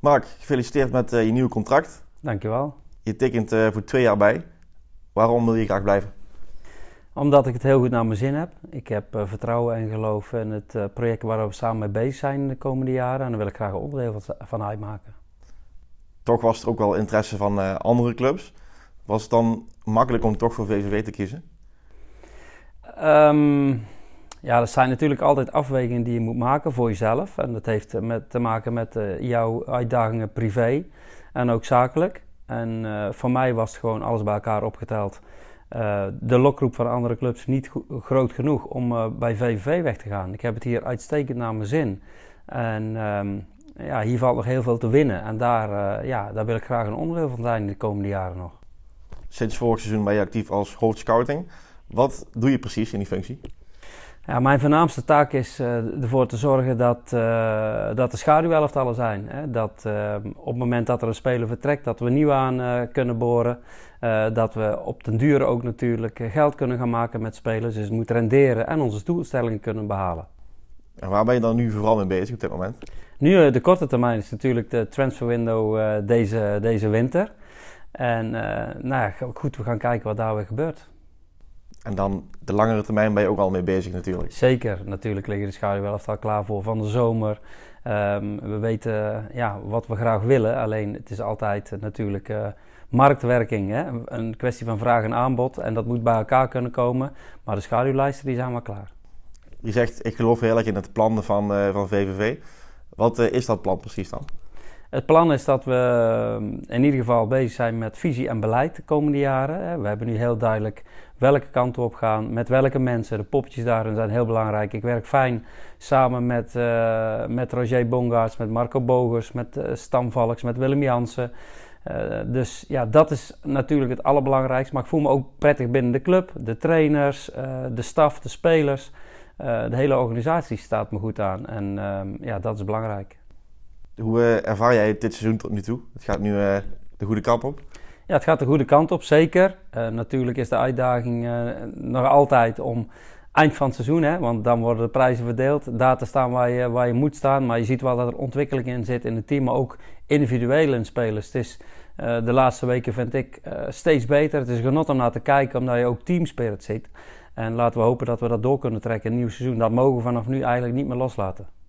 Mark, gefeliciteerd met eh, je nieuwe contract. Dankjewel. Je tekent uh, voor twee jaar bij. Waarom wil je graag blijven? Omdat ik het heel goed naar mijn zin heb. Ik heb eh, vertrouwen en geloof in het project waar we samen mee bezig zijn de komende jaren. En daar wil ik graag een onderdeel van uitmaken. Toch was er ook wel interesse van andere clubs. Was het dan makkelijk om toch voor VVW te kiezen? Ehm, ja, dat zijn natuurlijk altijd afwegingen die je moet maken voor jezelf. En dat heeft eh, te maken met eh, jouw uitdagingen privé en ook zakelijk. En eh, voor mij was het gewoon alles bij elkaar opgeteld. de lokroep van andere clubs niet groot genoeg om bij VVV weg te gaan. Ik heb het hier uitstekend naar mijn zin. En ehm, ja, hier valt nog heel veel te winnen. En daar, ja, daar wil ik graag een onderdeel van zijn de komende jaren nog. Sinds vorig seizoen ben je actief als scouting. Wat doe je precies in die functie? mijn voornaamste taak is eh, ervoor te zorgen dat, uh, dat de schaduwelftallen zijn. Hè? Dat ehm, op het moment dat er een speler vertrekt, dat we nieuw aan eh, kunnen boren. dat we op den duur ook natuurlijk geld kunnen gaan maken met spelers. Dus het moet renderen en onze doelstellingen kunnen behalen. En waar ben je dan nu vooral mee bezig op dit moment? Nu, de korte termijn is natuurlijk de transferwindow deze, deze winter. En nou ja, goed, we gaan kijken wat daar weer gebeurt. En dan de langere termijn ben je ook al mee bezig natuurlijk. Zeker, natuurlijk liggen de wel al klaar voor van de zomer. Ehm, we weten eh, ja, wat we graag willen, alleen het is altijd eh, natuurlijk eh, marktwerking. Hè? Een kwestie van vraag en aanbod en dat moet bij elkaar kunnen komen. Maar de schaduwlijsten die zijn wel klaar. Je zegt, ik geloof heel erg in het plan van, van VVV. Wat is dat plan precies dan? Het plan is dat we eh, in ieder geval bezig zijn met visie en beleid de komende jaren. We hebben nu heel duidelijk welke kant we op gaan, met welke mensen. De poppetjes daarin zijn heel belangrijk. Ik werk fijn samen met, eh, met Roger Bongaerts, met Marco Bogers, met uh, Valks, met Willem Jansen. dus ja, dat is natuurlijk het allerbelangrijkste. Maar ik voel me ook prettig binnen de club, de trainers, de staf, de spelers. de hele organisatie staat me goed aan. En ehm, ja, dat is belangrijk. Hoe eh, ervaar jij dit seizoen tot nu toe? Het gaat nu eh, de goede kant op. Ja, het gaat de goede kant op, zeker. Eh, natuurlijk is de uitdaging nog altijd om eind van het seizoen, hè, want dan worden de prijzen verdeeld. Data staan waar je, waar je moet staan. Maar je ziet wel dat er ontwikkeling in zit in het team, maar ook individueel in spelers. Het is de laatste weken, vind ik, steeds beter. Het is genot om naar te kijken, omdat je ook teamspirit ziet. En laten we hopen dat we dat door kunnen trekken in het nieuw seizoen. Dat mogen we vanaf nu eigenlijk niet meer loslaten.